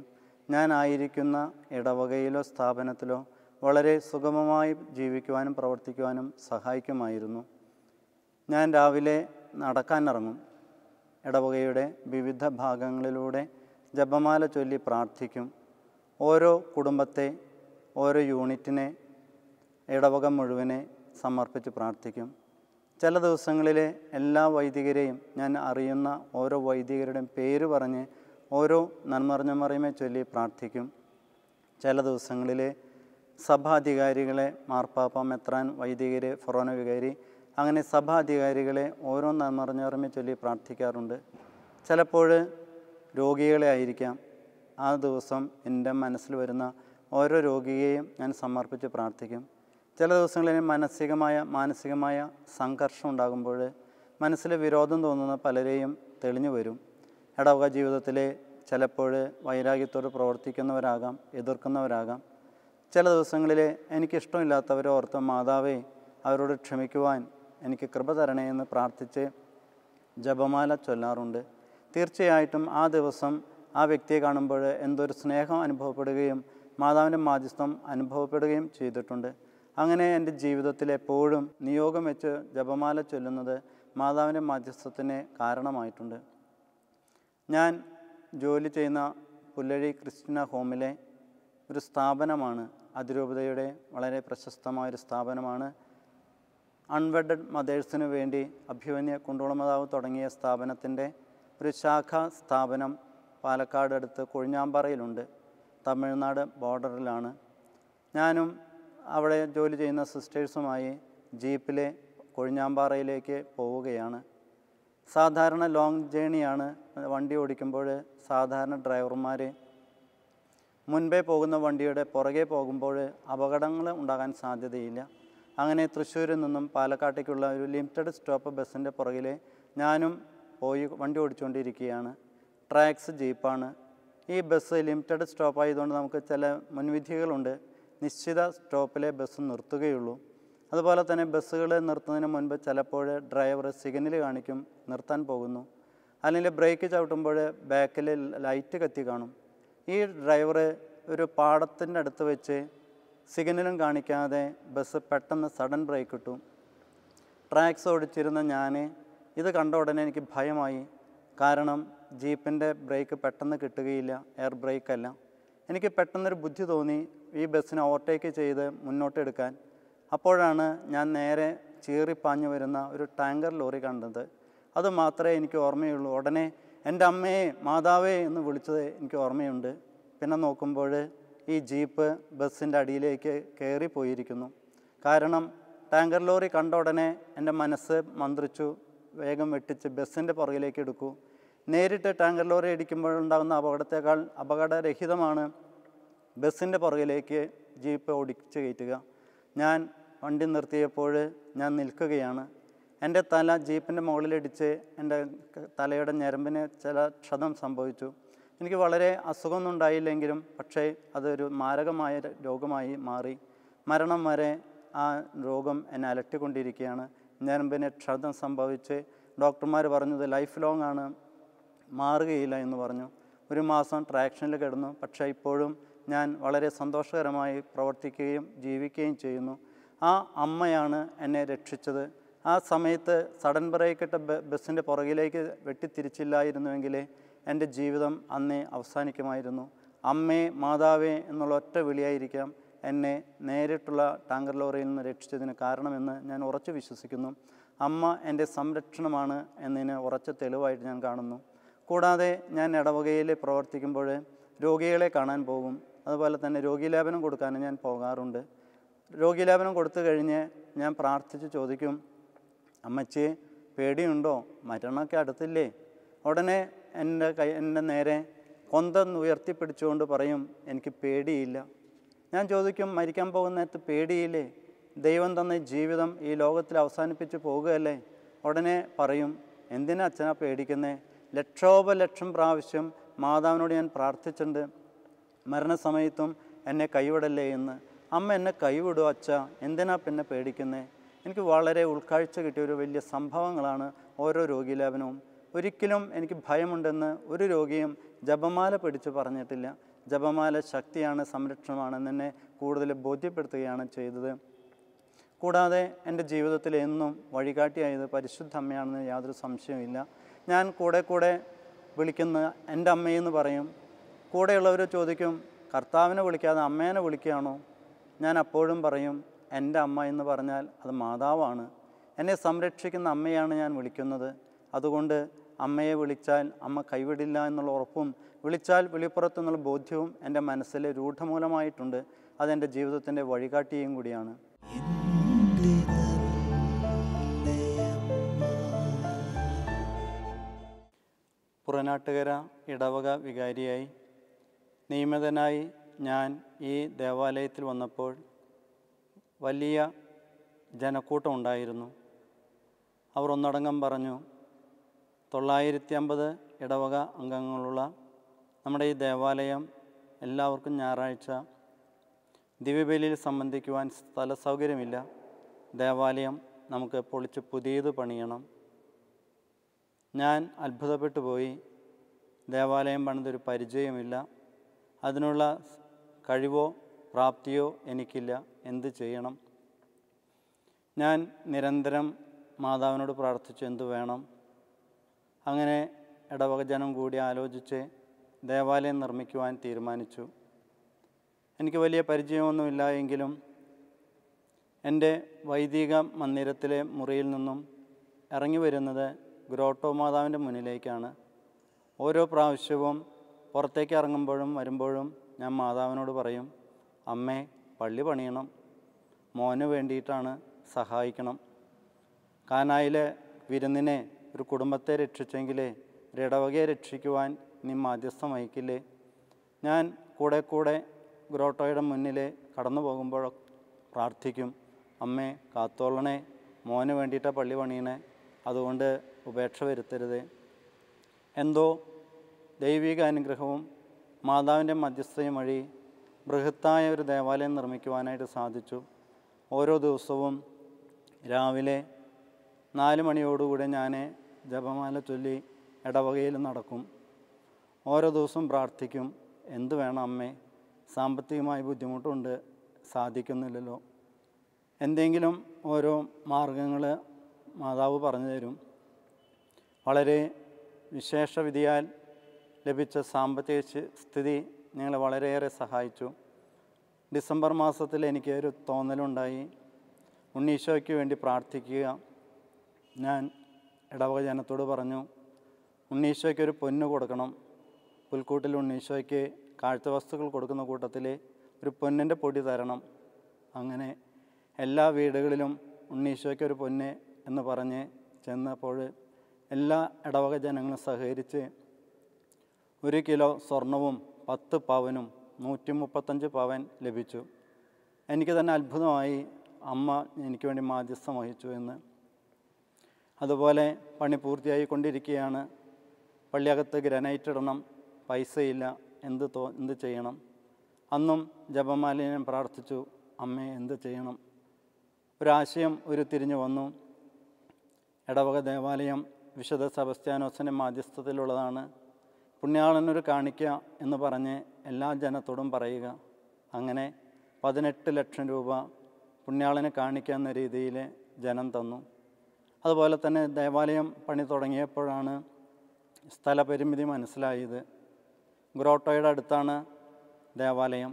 ഞാനായിരിക്കുന്ന ഇടവകയിലോ സ്ഥാപനത്തിലോ വളരെ സുഗമമായി ജീവിക്കുവാനും പ്രവർത്തിക്കുവാനും സഹായിക്കുമായിരുന്നു ഞാൻ രാവിലെ നടക്കാനിറങ്ങും ഇടവകയുടെ വിവിധ ഭാഗങ്ങളിലൂടെ ജപമാല ചൊല്ലി പ്രാർത്ഥിക്കും ഓരോ കുടുംബത്തെ ഓരോ യൂണിറ്റിനെ ഇടവകം മുഴുവനെ സമർപ്പിച്ച് പ്രാർത്ഥിക്കും ചില ദിവസങ്ങളിലെ എല്ലാ വൈദികരെയും ഞാൻ അറിയുന്ന ഓരോ വൈദികരുടെയും പേര് പറഞ്ഞ് ഓരോ നന്മറിഞ്ഞ ചൊല്ലി പ്രാർത്ഥിക്കും ചില ദിവസങ്ങളിലെ സഭാധികാരികളെ മാർപ്പാപ്പ മെത്രാൻ വൈദികര് ഫൊറോന വികാരി അങ്ങനെ സഭാധികാരികളെ ഓരോ നന്മറിഞ്ഞറിമെ ചൊല്ലി പ്രാർത്ഥിക്കാറുണ്ട് ചിലപ്പോൾ രോഗികളെ ആയിരിക്കാം ആ ദിവസം എൻ്റെ മനസ്സിൽ വരുന്ന ഓരോ രോഗിയെയും ഞാൻ സമർപ്പിച്ച് പ്രാർത്ഥിക്കും ചില ദിവസങ്ങളിൽ മാനസികമായ മാനസികമായ സംഘർഷം ഉണ്ടാകുമ്പോൾ മനസ്സിൽ വിരോധം തോന്നുന്ന പലരെയും തെളിഞ്ഞു വരും ഇടവക ജീവിതത്തിൽ ചിലപ്പോൾ വൈരാഗ്യത്തോട് പ്രവർത്തിക്കുന്നവരാകാം എതിർക്കുന്നവരാകാം ചില ദിവസങ്ങളിൽ എനിക്കിഷ്ടമില്ലാത്തവരെ ഓർത്ത് മാതാവേ അവരോട് ക്ഷമിക്കുവാൻ എനിക്ക് കൃപ തരണേ എന്ന് പ്രാർത്ഥിച്ച് ജപമാല ചൊല്ലാറുണ്ട് തീർച്ചയായിട്ടും ആ ദിവസം ആ വ്യക്തിയെ കാണുമ്പോൾ എന്തൊരു സ്നേഹം അനുഭവപ്പെടുകയും മാതാവിൻ്റെ മാധ്യസ്ഥം അനുഭവപ്പെടുകയും ചെയ്തിട്ടുണ്ട് അങ്ങനെ എൻ്റെ ജീവിതത്തിൽ എപ്പോഴും നിയോഗം വെച്ച് ജപമാല ചൊല്ലുന്നത് മാതാവിൻ്റെ മാധ്യസ്ഥത്തിന് കാരണമായിട്ടുണ്ട് ഞാൻ ജോലി ചെയ്യുന്ന പുല്ലഴി ക്രിസ്ത്യന ഹോമിലെ ഒരു സ്ഥാപനമാണ് അതിരൂപതയുടെ വളരെ പ്രശസ്തമായ ഒരു സ്ഥാപനമാണ് അൺവെഡഡ് മദേഴ്സിനു വേണ്ടി അഭിമന്യ കുണ്ടോളമതാവ് തുടങ്ങിയ സ്ഥാപനത്തിൻ്റെ ഒരു ശാഖാ സ്ഥാപനം പാലക്കാട് അടുത്ത് കൊഴിഞ്ഞാമ്പാറയിലുണ്ട് തമിഴ്നാട് ബോർഡറിലാണ് ഞാനും അവിടെ ജോലി ചെയ്യുന്ന സിസ്റ്റേഴ്സുമായി ജീപ്പിലെ കൊഴിഞ്ഞാമ്പാറയിലേക്ക് പോവുകയാണ് സാധാരണ ലോങ് ജേണിയാണ് വണ്ടി ഓടിക്കുമ്പോൾ സാധാരണ ഡ്രൈവർമാർ മുൻപേ പോകുന്ന വണ്ടിയുടെ പുറകെ പോകുമ്പോൾ അപകടങ്ങൾ ഉണ്ടാകാൻ സാധ്യതയില്ല അങ്ങനെ തൃശ്ശൂരിൽ നിന്നും പാലക്കാട്ടേക്കുള്ള ഒരു ലിമിറ്റഡ് സ്റ്റോപ്പ് ബസ്സിൻ്റെ പുറകിലെ ഞാനും പോയി വണ്ടി ഓടിച്ചുകൊണ്ടിരിക്കുകയാണ് ട്രാക്സ് ജീപ്പാണ് ഈ ബസ് ലിമിറ്റഡ് സ്റ്റോപ്പ് ആയതുകൊണ്ട് നമുക്ക് ചില മുൻവിധികളുണ്ട് നിശ്ചിത സ്റ്റോപ്പിലെ ബസ് നിർത്തുകയുള്ളൂ അതുപോലെ തന്നെ ബസ്സുകൾ നിർത്തുന്നതിന് മുൻപ് ചിലപ്പോൾ ഡ്രൈവർ സിഗ്നൽ കാണിക്കും നിർത്താൻ പോകുന്നു അല്ലെങ്കിൽ ബ്രേക്ക് ചവിട്ടുമ്പോൾ ബാക്കിൽ ലൈറ്റ് കത്തി കാണും ഈ ഡ്രൈവർ ഒരു പാടത്തിൻ്റെ അടുത്ത് വെച്ച് സിഗ്നലും കാണിക്കാതെ ബസ് പെട്ടെന്ന് സഡൻ ബ്രേക്ക് ഇട്ടു ട്രാക്സ് ഓടിച്ചിരുന്ന ഞാൻ ഇത് കണ്ട ഉടനെ എനിക്ക് ഭയമായി കാരണം ജീപ്പിൻ്റെ ബ്രേക്ക് പെട്ടെന്ന് കിട്ടുകയില്ല എയർ ബ്രേക്ക് അല്ല എനിക്ക് പെട്ടെന്നൊരു ബുദ്ധി തോന്നി ഈ ബസ്സിനെ ഓവർടേക്ക് ചെയ്ത് മുന്നോട്ടെടുക്കാൻ അപ്പോഴാണ് ഞാൻ നേരെ ചീറിപ്പാഞ്ഞു വരുന്ന ഒരു ടാങ്കർ ലോറി കണ്ടത് അതുമാത്രമേ എനിക്ക് ഓർമ്മയുള്ളൂ ഉടനെ എൻ്റെ അമ്മയെ മാതാവേ എന്ന് വിളിച്ചത് എനിക്ക് ഓർമ്മയുണ്ട് പിന്നെ നോക്കുമ്പോൾ ഈ ജീപ്പ് ബസ്സിൻ്റെ അടിയിലേക്ക് കയറിപ്പോയിരിക്കുന്നു പോയിരിക്കുന്നു കാരണം ടാങ്കർ ലോറി കണ്ട ഉടനെ എൻ്റെ മനസ്സ് മന്ത്രിച്ചു വേഗം വെട്ടിച്ച് ബസ്സിൻ്റെ പുറകിലേക്ക് എടുക്കൂ നേരിട്ട് ടാങ്കർ ലോറി ഇടിക്കുമ്പോഴുണ്ടാകുന്ന അപകടത്തേക്കാൾ അപകടരഹിതമാണ് ബസ്സിൻ്റെ പുറകിലേക്ക് ജീപ്പ് ഓടിച്ച് കയറ്റുക ഞാൻ വണ്ടി നിർത്തിയപ്പോൾ ഞാൻ നിൽക്കുകയാണ് എൻ്റെ തല ജീപ്പിൻ്റെ മുകളിലിടിച്ച് എൻ്റെ തലയുടെ ഞരമ്പിന് ചില ക്ഷതം സംഭവിച്ചു എനിക്ക് വളരെ അസുഖമൊന്നും ഉണ്ടായില്ലെങ്കിലും പക്ഷേ അതൊരു മാരകമായ രോഗമായി മാറി മരണം വരെ ആ രോഗം എന്നെ അലട്ടിക്കൊണ്ടിരിക്കുകയാണ് ഞരമ്പിന് ക്ഷതം സംഭവിച്ച് ഡോക്ടർമാർ പറഞ്ഞത് ലൈഫ് ലോങ്ങാണ് ആണ് മാറുകയില്ല എന്ന് പറഞ്ഞു ഒരു മാസം ട്രാക്ഷനിൽ കിടന്നു പക്ഷേ ഇപ്പോഴും ഞാൻ വളരെ സന്തോഷകരമായി പ്രവർത്തിക്കുകയും ജീവിക്കുകയും ചെയ്യുന്നു ആ അമ്മയാണ് എന്നെ രക്ഷിച്ചത് ആ സമയത്ത് സഡൻ ബ്രേക്കിട്ട ബസ്സിൻ്റെ പുറകിലേക്ക് വെട്ടിത്തിരിച്ചില്ലായിരുന്നുവെങ്കിൽ എൻ്റെ ജീവിതം അന്നേ അവസാനിക്കുമായിരുന്നു അമ്മേ മാതാവേ എന്നുള്ള ഒറ്റ വിളിയായിരിക്കാം എന്നെ നേരിട്ടുള്ള ടാങ്കർ ലോറിയിൽ നിന്ന് രക്ഷിച്ചതിന് കാരണമെന്ന് ഞാൻ ഉറച്ചു വിശ്വസിക്കുന്നു അമ്മ എൻ്റെ സംരക്ഷണമാണ് എന്നതിന് ഉറച്ച തെളിവായിട്ട് ഞാൻ കാണുന്നു കൂടാതെ ഞാൻ ഇടവകയിൽ പ്രവർത്തിക്കുമ്പോൾ രോഗികളെ കാണാൻ പോകും അതുപോലെ തന്നെ രോഗീലേപനം കൊടുക്കാനും ഞാൻ പോകാറുണ്ട് രോഗീലേപനം കൊടുത്തു കഴിഞ്ഞ് ഞാൻ പ്രാർത്ഥിച്ച് ചോദിക്കും അമ്മച്ചി പേടിയുണ്ടോ മരണമൊക്കെ അടുത്തില്ലേ ഉടനെ എൻ്റെ കൈ എൻ്റെ നേരെ കൊന്തൊന്ന് ഉയർത്തിപ്പിടിച്ചുകൊണ്ട് പറയും എനിക്ക് പേടിയില്ല ഞാൻ ചോദിക്കും മരിക്കാൻ നേരത്ത് പേടിയില്ലേ ദൈവം തന്ന ജീവിതം ഈ ലോകത്തിൽ അവസാനിപ്പിച്ച് പോകുകയല്ലേ ഉടനെ പറയും എന്തിനാ അച്ഛനാ പേടിക്കുന്നേ ലക്ഷോപലക്ഷം പ്രാവശ്യം മാതാവിനോട് ഞാൻ പ്രാർത്ഥിച്ചിട്ടുണ്ട് മരണസമയത്തും എന്നെ കൈവിടല്ലേ എന്ന് അമ്മ എന്നെ കൈവിടുക അച്ഛ എന്തിനാ പിന്നെ പേടിക്കുന്നത് എനിക്ക് വളരെ ഉൾക്കാഴ്ച കിട്ടിയ ഒരു വലിയ സംഭവങ്ങളാണ് ഓരോ രോഗീലാപനവും ഒരിക്കലും എനിക്ക് ഭയമുണ്ടെന്ന് ഒരു രോഗിയും ജപമാല പിടിച്ച് പറഞ്ഞിട്ടില്ല ജപമാല ശക്തിയാണ് സംരക്ഷണമാണെന്ന് എന്നെ കൂടുതൽ ബോധ്യപ്പെടുത്തുകയാണ് ചെയ്തത് കൂടാതെ എൻ്റെ ജീവിതത്തിൽ എന്നും വഴികാട്ടിയായത് പരിശുദ്ധ അമ്മയാണെന്ന് യാതൊരു സംശയവുമില്ല ഞാൻ കൂടെ കൂടെ വിളിക്കുന്ന എൻ്റെ അമ്മയെന്ന് പറയും കൂടെയുള്ളവർ ചോദിക്കും കർത്താവിനെ വിളിക്കാതെ അമ്മേനെ വിളിക്കുകയാണോ ഞാൻ അപ്പോഴും പറയും എൻ്റെ അമ്മ എന്ന് പറഞ്ഞാൽ അത് മാതാവാണ് എന്നെ സംരക്ഷിക്കുന്ന അമ്മയാണ് ഞാൻ വിളിക്കുന്നത് അതുകൊണ്ട് അമ്മയെ വിളിച്ചാൽ അമ്മ കൈവിടില്ല എന്നുള്ള ഉറപ്പും വിളിച്ചാൽ വിളിപ്പുറത്തു നിന്നുള്ള ബോധ്യവും എൻ്റെ മനസ്സിൽ രൂഢമൂലമായിട്ടുണ്ട് അതെൻ്റെ ജീവിതത്തിൻ്റെ വഴികാട്ടിയും കൂടിയാണ് കുറനാട്ടുകര ഇടവക വികാരിയായി നിയമിതനായി ഞാൻ ഈ ദേവാലയത്തിൽ വന്നപ്പോൾ വലിയ ജനക്കൂട്ടം ഉണ്ടായിരുന്നു അവർ ഒന്നടങ്കം പറഞ്ഞു തൊള്ളായിരത്തി അമ്പത് ഇടവക അംഗങ്ങളുള്ള നമ്മുടെ ഈ ദേവാലയം എല്ലാവർക്കും ഞായറാഴ്ച ദിവ്യബലിയിൽ സംബന്ധിക്കുവാൻ സ്ഥല സൗകര്യമില്ല ദേവാലയം നമുക്ക് പൊളിച്ച് പുതിയത് പണിയണം ഞാൻ അത്ഭുതപ്പെട്ടു പോയി ദേവാലയം പണിതൊരു പരിചയമില്ല അതിനുള്ള കഴിവോ പ്രാപ്തിയോ എനിക്കില്ല എന്ത് ചെയ്യണം ഞാൻ നിരന്തരം മാതാവിനോട് പ്രാർത്ഥിച്ചു എന്തു വേണം അങ്ങനെ ഇടവകജനം കൂടി ആലോചിച്ച് ദേവാലയം നിർമ്മിക്കുവാൻ തീരുമാനിച്ചു എനിക്ക് വലിയ പരിചയമൊന്നുമില്ല എങ്കിലും എൻ്റെ വൈദിക മന്ദിരത്തിലെ മുറിയിൽ നിന്നും ഇറങ്ങി വരുന്നത് ഗ്രോട്ടോ മാതാവിൻ്റെ മുന്നിലേക്കാണ് ഓരോ പ്രാവശ്യവും പുറത്തേക്ക് ഇറങ്ങുമ്പോഴും വരുമ്പോഴും ഞാൻ മാതാവിനോട് പറയും അമ്മേ പള്ളി പണിയണം മോന് വേണ്ടിയിട്ടാണ് സഹായിക്കണം കാനായിലെ വിരുന്നിനെ ഒരു കുടുംബത്തെ രക്ഷിച്ചെങ്കിലേ ഒരിടവകയെ രക്ഷിക്കുവാൻ നീ മാധ്യസ്ഥം വഹിക്കില്ലേ ഞാൻ കൂടെ കൂടെ ഗ്രോട്ടോയുടെ മുന്നിലെ കടന്നു പോകുമ്പോൾ പ്രാർത്ഥിക്കും അമ്മേ കാത്തോളണേ മോന് വേണ്ടിയിട്ടാണ് പള്ളി പണിയണേ അതുകൊണ്ട് ഉപേക്ഷ വരുത്തരുത് എന്തോ ദൈവിക അനുഗ്രഹവും മാതാവിൻ്റെ മധ്യസ്ഥയും വഴി ബൃഹത്തായ ഒരു ദേവാലയം നിർമ്മിക്കുവാനായിട്ട് സാധിച്ചു ഓരോ ദിവസവും രാവിലെ നാല് മണിയോടുകൂടെ ഞാൻ ജപമാല ചൊല്ലി ഇടവകയിൽ നടക്കും ഓരോ ദിവസവും പ്രാർത്ഥിക്കും എന്ത് വേണം അമ്മേ സാമ്പത്തികമായി ബുദ്ധിമുട്ടുണ്ട് സാധിക്കുന്നില്ലല്ലോ എന്തെങ്കിലും ഓരോ മാർഗങ്ങൾ മാതാവ് പറഞ്ഞു തരും വളരെ വിധിയാൽ ലഭിച്ച സാമ്പത്തിക സ്ഥിതി ഞങ്ങളെ വളരെയേറെ സഹായിച്ചു ഡിസംബർ മാസത്തിൽ എനിക്കൊരു തോന്നലുണ്ടായി ഉണ്ണീശോയ്ക്ക് വേണ്ടി പ്രാർത്ഥിക്കുക ഞാൻ ഇടവക ജനത്തോട് പറഞ്ഞു ഉണ്ണീശോയ്ക്ക് ഒരു പൊന്ന് കൊടുക്കണം പുൽക്കൂട്ടിൽ ഉണ്ണീശോയ്ക്ക് വസ്തുക്കൾ കൊടുക്കുന്ന കൂട്ടത്തിൽ ഒരു പൊന്നിൻ്റെ പൊടി തരണം അങ്ങനെ എല്ലാ വീടുകളിലും ഉണ്ണീശോയ്ക്ക് ഒരു പൊന്ന് എന്ന് പറഞ്ഞ് ചെന്നപ്പോൾ എല്ലാ ഇടവക ജനങ്ങളും സഹകരിച്ച് ഒരു കിലോ സ്വർണവും പത്ത് പവനും നൂറ്റി മുപ്പത്തഞ്ച് പവൻ ലഭിച്ചു എനിക്ക് തന്നെ അത്ഭുതമായി അമ്മ എനിക്ക് വേണ്ടി മാധ്യസ്ഥം വഹിച്ചു എന്ന് അതുപോലെ പണി പൂർത്തിയായി കൊണ്ടിരിക്കുകയാണ് പള്ളിയകത്ത് ഗ്രനൈറ്റ് ഇടണം പൈസയില്ല എന്ത് തോ എന്ത് ചെയ്യണം അന്നും ജപമാലിനെ പ്രാർത്ഥിച്ചു അമ്മയെ എന്ത് ചെയ്യണം ഒരാശയം ഒരു തിരിഞ്ഞു വന്നു ഇടവക ദേവാലയം വിശദ സെബസ്ത്യാനോസിൻ്റെ മാധ്യസ്ഥതയിലുള്ളതാണ് പുണ്യാളനൊരു കാണിക്കുക എന്ന് പറഞ്ഞ് എല്ലാ ജനത്തോടും പറയുക അങ്ങനെ പതിനെട്ട് ലക്ഷം രൂപ പുണ്യാളനെ കാണിക്കുക എന്ന രീതിയിൽ ജനം തന്നു അതുപോലെ തന്നെ ദേവാലയം പണി തുടങ്ങിയപ്പോഴാണ് സ്ഥലപരിമിതി മനസ്സിലായത് ഗ്രോട്ടോയുടെ അടുത്താണ് ദേവാലയം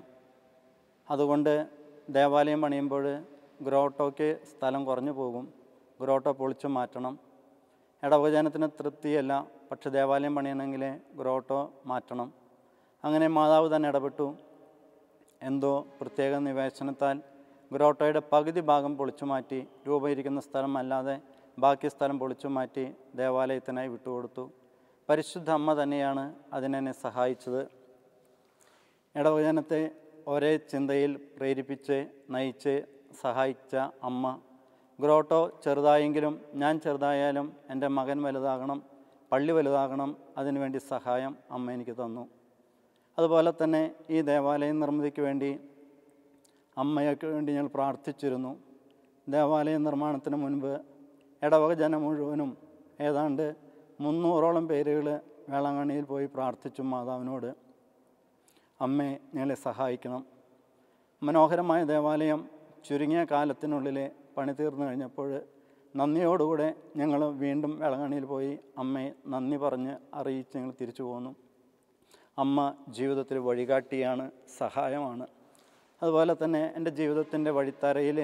അതുകൊണ്ട് ദേവാലയം പണിയുമ്പോൾ ഗ്രോട്ടോയ്ക്ക് സ്ഥലം കുറഞ്ഞു പോകും ഗ്രോട്ടോ പൊളിച്ചു മാറ്റണം ഇടവചനത്തിന് തൃപ്തിയല്ല പക്ഷെ ദേവാലയം പണിയണമെങ്കിൽ ഗ്രോട്ടോ മാറ്റണം അങ്ങനെ മാതാവ് തന്നെ ഇടപെട്ടു എന്തോ പ്രത്യേക നിവേശനത്താൽ ഗ്രോട്ടോയുടെ പകുതി ഭാഗം പൊളിച്ചു മാറ്റി രൂപയിരിക്കുന്ന സ്ഥലം അല്ലാതെ ബാക്കി സ്ഥലം പൊളിച്ചു മാറ്റി ദേവാലയത്തിനായി വിട്ടുകൊടുത്തു പരിശുദ്ധ അമ്മ തന്നെയാണ് അതിനെന്നെ സഹായിച്ചത് ഇടവചനത്തെ ഒരേ ചിന്തയിൽ പ്രേരിപ്പിച്ച് നയിച്ച് സഹായിച്ച അമ്മ ഗ്രോട്ടോ ചെറുതായെങ്കിലും ഞാൻ ചെറുതായാലും എൻ്റെ മകൻ വലുതാകണം പള്ളി വലുതാകണം അതിനുവേണ്ടി സഹായം അമ്മ എനിക്ക് തന്നു അതുപോലെ തന്നെ ഈ ദേവാലയം നിർമ്മിതിക്ക് വേണ്ടി അമ്മയ്ക്ക് വേണ്ടി ഞങ്ങൾ പ്രാർത്ഥിച്ചിരുന്നു ദേവാലയ നിർമ്മാണത്തിന് മുൻപ് ഇടവക ജനം മുഴുവനും ഏതാണ്ട് മുന്നൂറോളം പേരുകൾ വേളാങ്കണ്ണിയിൽ പോയി പ്രാർത്ഥിച്ചു മാതാവിനോട് അമ്മേ ഞങ്ങളെ സഹായിക്കണം മനോഹരമായ ദേവാലയം ചുരുങ്ങിയ കാലത്തിനുള്ളിലെ പണി തീർന്നു കഴിഞ്ഞപ്പോൾ നന്ദിയോടുകൂടെ ഞങ്ങൾ വീണ്ടും വേളങ്ങണിയിൽ പോയി അമ്മയെ നന്ദി പറഞ്ഞ് അറിയിച്ച് ഞങ്ങൾ തിരിച്ചു പോന്നു അമ്മ ജീവിതത്തിൽ വഴികാട്ടിയാണ് സഹായമാണ് അതുപോലെ തന്നെ എൻ്റെ ജീവിതത്തിൻ്റെ വഴിത്തറയിൽ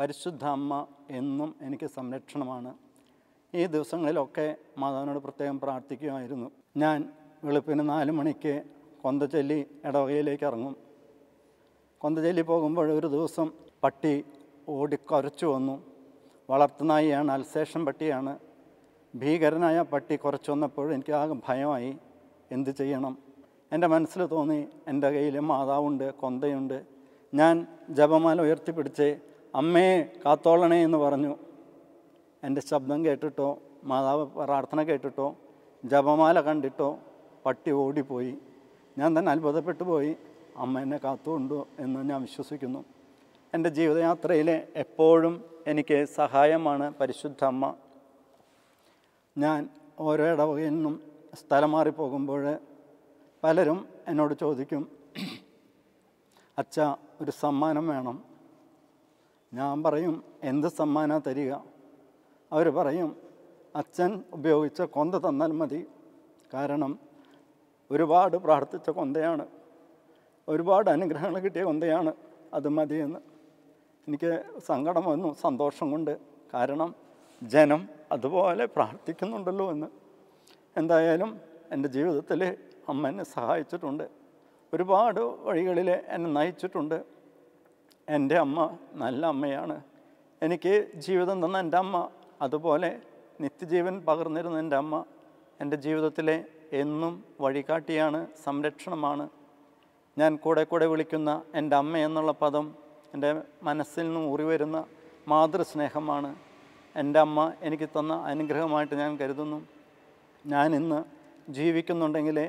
പരിശുദ്ധ അമ്മ എന്നും എനിക്ക് സംരക്ഷണമാണ് ഈ ദിവസങ്ങളിലൊക്കെ മാതാവിനോട് പ്രത്യേകം പ്രാർത്ഥിക്കുമായിരുന്നു ഞാൻ വെളുപ്പിന് നാല് മണിക്ക് കൊന്തച്ചെല്ലി ഇടവകയിലേക്ക് ഇറങ്ങും കൊന്തച്ചെല്ലി പോകുമ്പോൾ ഒരു ദിവസം പട്ടി ഓടിക്കൊരച്ചു വന്നു വളർത്തുനായിയാണ് അൽസേഷൻ പട്ടിയാണ് ഭീകരനായ പട്ടി കുറച്ചു വന്നപ്പോൾ എനിക്ക് ആകെ ഭയമായി എന്ത് ചെയ്യണം എൻ്റെ മനസ്സിൽ തോന്നി എൻ്റെ കയ്യിൽ മാതാവുണ്ട് കൊന്തയുണ്ട് ഞാൻ ജപമാല ഉയർത്തിപ്പിടിച്ച് അമ്മയെ കാത്തോളണേ എന്ന് പറഞ്ഞു എൻ്റെ ശബ്ദം കേട്ടിട്ടോ മാതാവ് പ്രാർത്ഥന കേട്ടിട്ടോ ജപമാല കണ്ടിട്ടോ പട്ടി ഓടിപ്പോയി ഞാൻ തന്നെ അത്ഭുതപ്പെട്ടു പോയി അമ്മ എന്നെ കാത്തുകൊണ്ടു എന്ന് ഞാൻ വിശ്വസിക്കുന്നു എൻ്റെ ജീവിതയാത്രയിൽ എപ്പോഴും എനിക്ക് സഹായമാണ് പരിശുദ്ധ അമ്മ ഞാൻ ഓരോ ഇടവകയിൽ സ്ഥലം മാറിപ്പോകുമ്പോൾ പോകുമ്പോൾ പലരും എന്നോട് ചോദിക്കും അച്ഛ ഒരു സമ്മാനം വേണം ഞാൻ പറയും എന്ത് സമ്മാനമാണ് തരിക അവർ പറയും അച്ഛൻ ഉപയോഗിച്ച കൊന്ത തന്നാൽ മതി കാരണം ഒരുപാട് പ്രാർത്ഥിച്ച കൊന്തയാണ് ഒരുപാട് അനുഗ്രഹങ്ങൾ കിട്ടിയ കൊന്തയാണ് അത് മതിയെന്ന് എനിക്ക് സങ്കടം വന്നു സന്തോഷം കൊണ്ട് കാരണം ജനം അതുപോലെ പ്രാർത്ഥിക്കുന്നുണ്ടല്ലോ എന്ന് എന്തായാലും എൻ്റെ ജീവിതത്തിൽ അമ്മ എന്നെ സഹായിച്ചിട്ടുണ്ട് ഒരുപാട് വഴികളിൽ എന്നെ നയിച്ചിട്ടുണ്ട് എൻ്റെ അമ്മ നല്ല അമ്മയാണ് എനിക്ക് ജീവിതം തന്ന എൻ്റെ അമ്മ അതുപോലെ നിത്യജീവൻ പകർന്നിരുന്ന എൻ്റെ അമ്മ എൻ്റെ ജീവിതത്തിലെ എന്നും വഴികാട്ടിയാണ് സംരക്ഷണമാണ് ഞാൻ കൂടെ കൂടെ വിളിക്കുന്ന എൻ്റെ അമ്മ എന്നുള്ള പദം എൻ്റെ മനസ്സിൽ നിന്ന് ഊറി വരുന്ന മാതൃസ്നേഹമാണ് എൻ്റെ അമ്മ എനിക്ക് തന്ന അനുഗ്രഹമായിട്ട് ഞാൻ കരുതുന്നു ഞാൻ ഇന്ന് ജീവിക്കുന്നുണ്ടെങ്കിലേ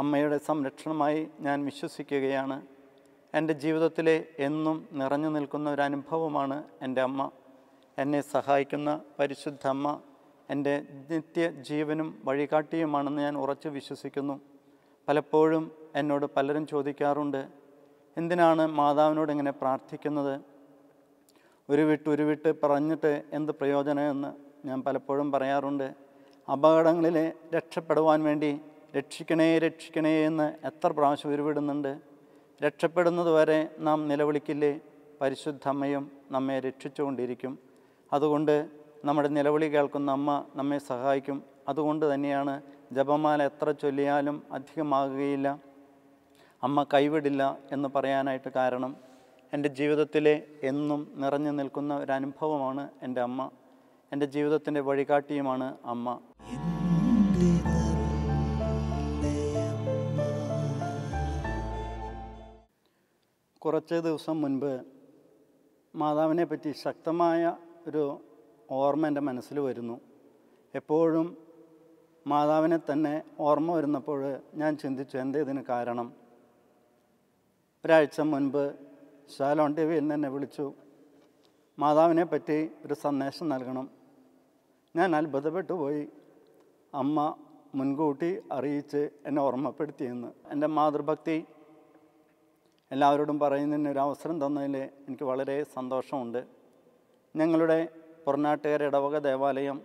അമ്മയുടെ സംരക്ഷണമായി ഞാൻ വിശ്വസിക്കുകയാണ് എൻ്റെ ജീവിതത്തിലെ എന്നും നിറഞ്ഞു നിൽക്കുന്ന ഒരു അനുഭവമാണ് എൻ്റെ അമ്മ എന്നെ സഹായിക്കുന്ന പരിശുദ്ധ അമ്മ എൻ്റെ നിത്യ ജീവനും വഴികാട്ടിയുമാണെന്ന് ഞാൻ ഉറച്ചു വിശ്വസിക്കുന്നു പലപ്പോഴും എന്നോട് പലരും ചോദിക്കാറുണ്ട് എന്തിനാണ് മാതാവിനോട് ഇങ്ങനെ പ്രാർത്ഥിക്കുന്നത് ഒരു വിട്ട് ഒരു വിട്ട് പറഞ്ഞിട്ട് എന്ത് പ്രയോജനമെന്ന് ഞാൻ പലപ്പോഴും പറയാറുണ്ട് അപകടങ്ങളിൽ രക്ഷപ്പെടുവാൻ വേണ്ടി രക്ഷിക്കണേ രക്ഷിക്കണേ എന്ന് എത്ര പ്രാവശ്യം ഉരുവിടുന്നുണ്ട് രക്ഷപ്പെടുന്നത് വരെ നാം നിലവിളിക്കില്ലേ പരിശുദ്ധമ്മയും നമ്മെ രക്ഷിച്ചുകൊണ്ടിരിക്കും അതുകൊണ്ട് നമ്മുടെ നിലവിളി കേൾക്കുന്ന അമ്മ നമ്മെ സഹായിക്കും അതുകൊണ്ട് തന്നെയാണ് ജപമാല എത്ര ചൊല്ലിയാലും അധികമാകുകയില്ല അമ്മ കൈവിടില്ല എന്ന് പറയാനായിട്ട് കാരണം എൻ്റെ ജീവിതത്തിലെ എന്നും നിറഞ്ഞു നിൽക്കുന്ന ഒരു അനുഭവമാണ് എൻ്റെ അമ്മ എൻ്റെ ജീവിതത്തിൻ്റെ വഴികാട്ടിയുമാണ് അമ്മ കുറച്ച് ദിവസം മുൻപ് മാതാവിനെ പറ്റി ശക്തമായ ഒരു ഓർമ്മ എൻ്റെ മനസ്സിൽ വരുന്നു എപ്പോഴും മാതാവിനെ തന്നെ ഓർമ്മ വരുന്നപ്പോൾ ഞാൻ ചിന്തിച്ചു എന്തേ ഇതിന് കാരണം ഒരാഴ്ച മുൻപ് ശാലോൺ ടി വിയിൽ എന്നെ വിളിച്ചു മാതാവിനെ പറ്റി ഒരു സന്ദേശം നൽകണം ഞാൻ അത്ഭുതപ്പെട്ടു പോയി അമ്മ മുൻകൂട്ടി അറിയിച്ച് എന്നെ ഓർമ്മപ്പെടുത്തിയെന്ന് എൻ്റെ മാതൃഭക്തി എല്ലാവരോടും പറയുന്നതിന് ഒരു അവസരം തന്നതിൽ എനിക്ക് വളരെ സന്തോഷമുണ്ട് ഞങ്ങളുടെ പുറനാട്ടുകാർ ഇടവക ദേവാലയം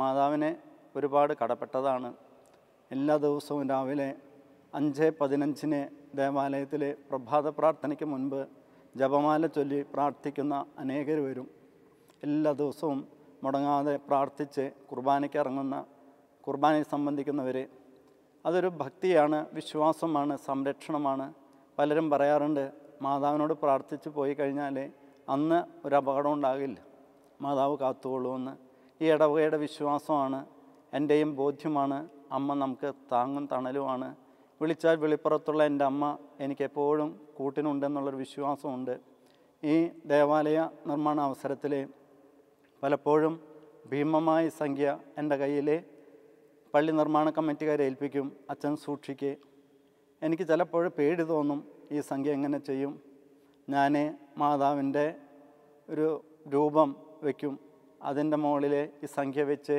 മാതാവിനെ ഒരുപാട് കടപ്പെട്ടതാണ് എല്ലാ ദിവസവും രാവിലെ അഞ്ച് പതിനഞ്ചിന് ദേവാലയത്തിലെ പ്രഭാത പ്രാർത്ഥനയ്ക്ക് മുൻപ് ജപമാല ചൊല്ലി പ്രാർത്ഥിക്കുന്ന അനേകർ വരും എല്ലാ ദിവസവും മുടങ്ങാതെ പ്രാർത്ഥിച്ച് കുർബാനയ്ക്ക് ഇറങ്ങുന്ന കുർബാനയെ സംബന്ധിക്കുന്നവർ അതൊരു ഭക്തിയാണ് വിശ്വാസമാണ് സംരക്ഷണമാണ് പലരും പറയാറുണ്ട് മാതാവിനോട് പ്രാർത്ഥിച്ച് പോയി കഴിഞ്ഞാൽ അന്ന് ഒരു അപകടം ഉണ്ടാകില്ല മാതാവ് കാത്തുകൊള്ളുമെന്ന് ഈ ഇടവകയുടെ വിശ്വാസമാണ് എൻ്റെയും ബോധ്യമാണ് അമ്മ നമുക്ക് താങ്ങും തണലുമാണ് വിളിച്ചാൽ വെളിപ്പുറത്തുള്ള എൻ്റെ അമ്മ എനിക്കെപ്പോഴും കൂട്ടിനുണ്ടെന്നുള്ളൊരു വിശ്വാസമുണ്ട് ഈ ദേവാലയ നിർമ്മാണ അവസരത്തിൽ പലപ്പോഴും ഭീമമായ സംഖ്യ എൻ്റെ കയ്യിൽ പള്ളി നിർമ്മാണ കമ്മിറ്റിക്കാരെ ഏൽപ്പിക്കും അച്ഛൻ സൂക്ഷിക്കുക എനിക്ക് ചിലപ്പോൾ പേടി തോന്നും ഈ സംഖ്യ എങ്ങനെ ചെയ്യും ഞാൻ മാതാവിൻ്റെ ഒരു രൂപം വയ്ക്കും അതിൻ്റെ മുകളിൽ ഈ സംഖ്യ വെച്ച്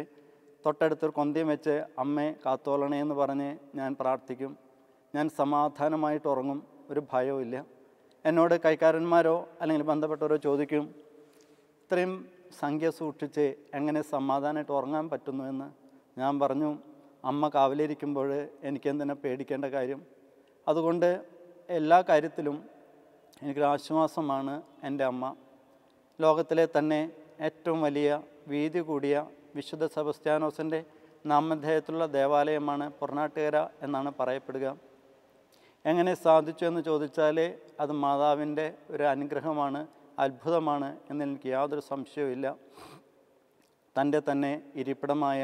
തൊട്ടടുത്തൊരു കൊന്തയും വെച്ച് അമ്മേ കാത്തോളണേ എന്ന് പറഞ്ഞ് ഞാൻ പ്രാർത്ഥിക്കും ഞാൻ സമാധാനമായിട്ട് ഉറങ്ങും ഒരു ഭയവുമില്ല എന്നോട് കൈക്കാരന്മാരോ അല്ലെങ്കിൽ ബന്ധപ്പെട്ടവരോ ചോദിക്കും ഇത്രയും സംഖ്യ സൂക്ഷിച്ച് എങ്ങനെ സമാധാനമായിട്ട് ഉറങ്ങാൻ പറ്റുന്നു എന്ന് ഞാൻ പറഞ്ഞു അമ്മ കാവലിരിക്കുമ്പോൾ എനിക്കെന്തിനാ പേടിക്കേണ്ട കാര്യം അതുകൊണ്ട് എല്ലാ കാര്യത്തിലും എനിക്കൊരു ആശ്വാസമാണ് എൻ്റെ അമ്മ ലോകത്തിലെ തന്നെ ഏറ്റവും വലിയ വീതി കൂടിയ വിശുദ്ധ സെബസ്ത്യാനോസിൻ്റെ നാമധേയത്തിലുള്ള ദേവാലയമാണ് പൊറനാട്ടുകര എന്നാണ് പറയപ്പെടുക എങ്ങനെ സാധിച്ചു എന്ന് ചോദിച്ചാൽ അത് മാതാവിൻ്റെ ഒരു അനുഗ്രഹമാണ് അത്ഭുതമാണ് എന്നെനിക്ക് യാതൊരു സംശയവുമില്ല തൻ്റെ തന്നെ ഇരിപ്പിടമായ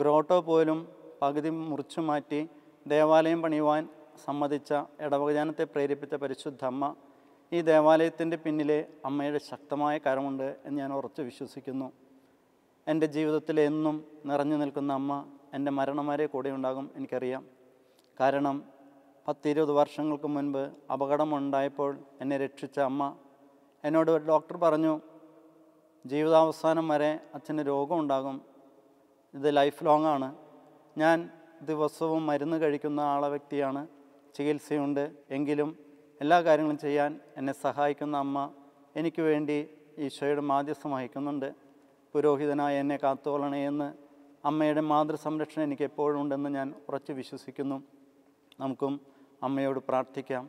ഗ്രോട്ടോ പോലും പകുതി മുറിച്ചു മാറ്റി ദേവാലയം പണിയുവാൻ സമ്മതിച്ച ഇടവകജാനത്തെ പ്രേരിപ്പിച്ച പരിശുദ്ധ അമ്മ ഈ ദേവാലയത്തിൻ്റെ പിന്നിലെ അമ്മയുടെ ശക്തമായ കരമുണ്ട് എന്ന് ഞാൻ ഉറച്ചു വിശ്വസിക്കുന്നു എൻ്റെ ജീവിതത്തിൽ എന്നും നിറഞ്ഞു നിൽക്കുന്ന അമ്മ എൻ്റെ മരണം വരെ കൂടെ ഉണ്ടാകും എനിക്കറിയാം കാരണം പത്തിരുപത് വർഷങ്ങൾക്ക് മുൻപ് അപകടമുണ്ടായപ്പോൾ എന്നെ രക്ഷിച്ച അമ്മ എന്നോട് ഒരു ഡോക്ടർ പറഞ്ഞു ജീവിതാവസാനം വരെ അച്ഛന് രോഗമുണ്ടാകും ഇത് ലൈഫ് ലോങ് ആണ് ഞാൻ ദിവസവും മരുന്ന് കഴിക്കുന്ന ആളെ വ്യക്തിയാണ് ചികിത്സയുണ്ട് എങ്കിലും എല്ലാ കാര്യങ്ങളും ചെയ്യാൻ എന്നെ സഹായിക്കുന്ന അമ്മ എനിക്ക് വേണ്ടി ഈശോയുടെ മാധ്യസ്ഥം വഹിക്കുന്നുണ്ട് പുരോഹിതനായ എന്നെ എന്ന് അമ്മയുടെ മാതൃസംരക്ഷണം എനിക്ക് എപ്പോഴും ഉണ്ടെന്ന് ഞാൻ ഉറച്ച് വിശ്വസിക്കുന്നു നമുക്കും അമ്മയോട് പ്രാർത്ഥിക്കാം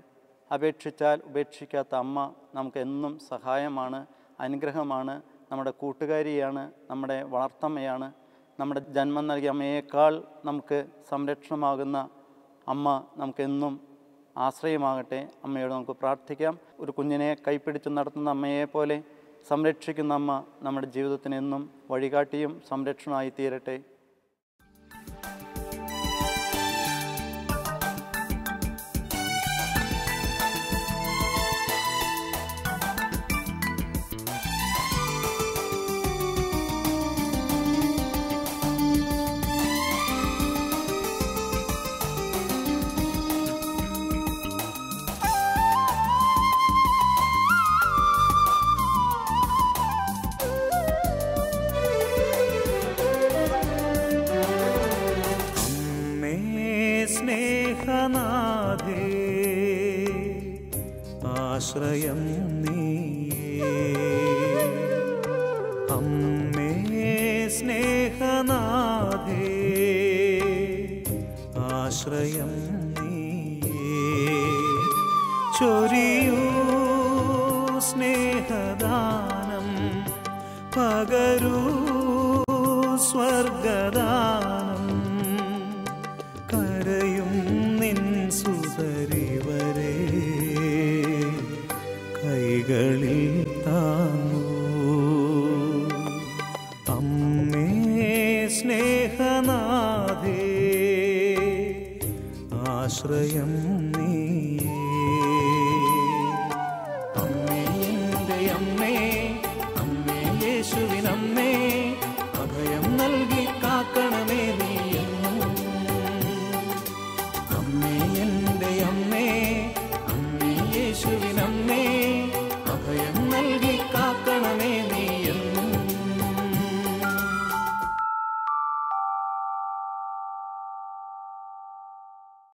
അപേക്ഷിച്ചാൽ ഉപേക്ഷിക്കാത്ത അമ്മ നമുക്ക് എന്നും സഹായമാണ് അനുഗ്രഹമാണ് നമ്മുടെ കൂട്ടുകാരിയാണ് നമ്മുടെ വളർത്തമ്മയാണ് നമ്മുടെ ജന്മം നൽകിയ അമ്മയേക്കാൾ നമുക്ക് സംരക്ഷണമാകുന്ന അമ്മ നമുക്കെന്നും ആശ്രയമാകട്ടെ അമ്മയോട് നമുക്ക് പ്രാർത്ഥിക്കാം ഒരു കുഞ്ഞിനെ കൈപ്പിടിച്ച് നടത്തുന്ന അമ്മയെ പോലെ സംരക്ഷിക്കുന്ന അമ്മ നമ്മുടെ ജീവിതത്തിനെന്നും വഴികാട്ടിയും സംരക്ഷണമായി തീരട്ടെ
चोरीयु स्नेहदानं पगरु स्वर्गदा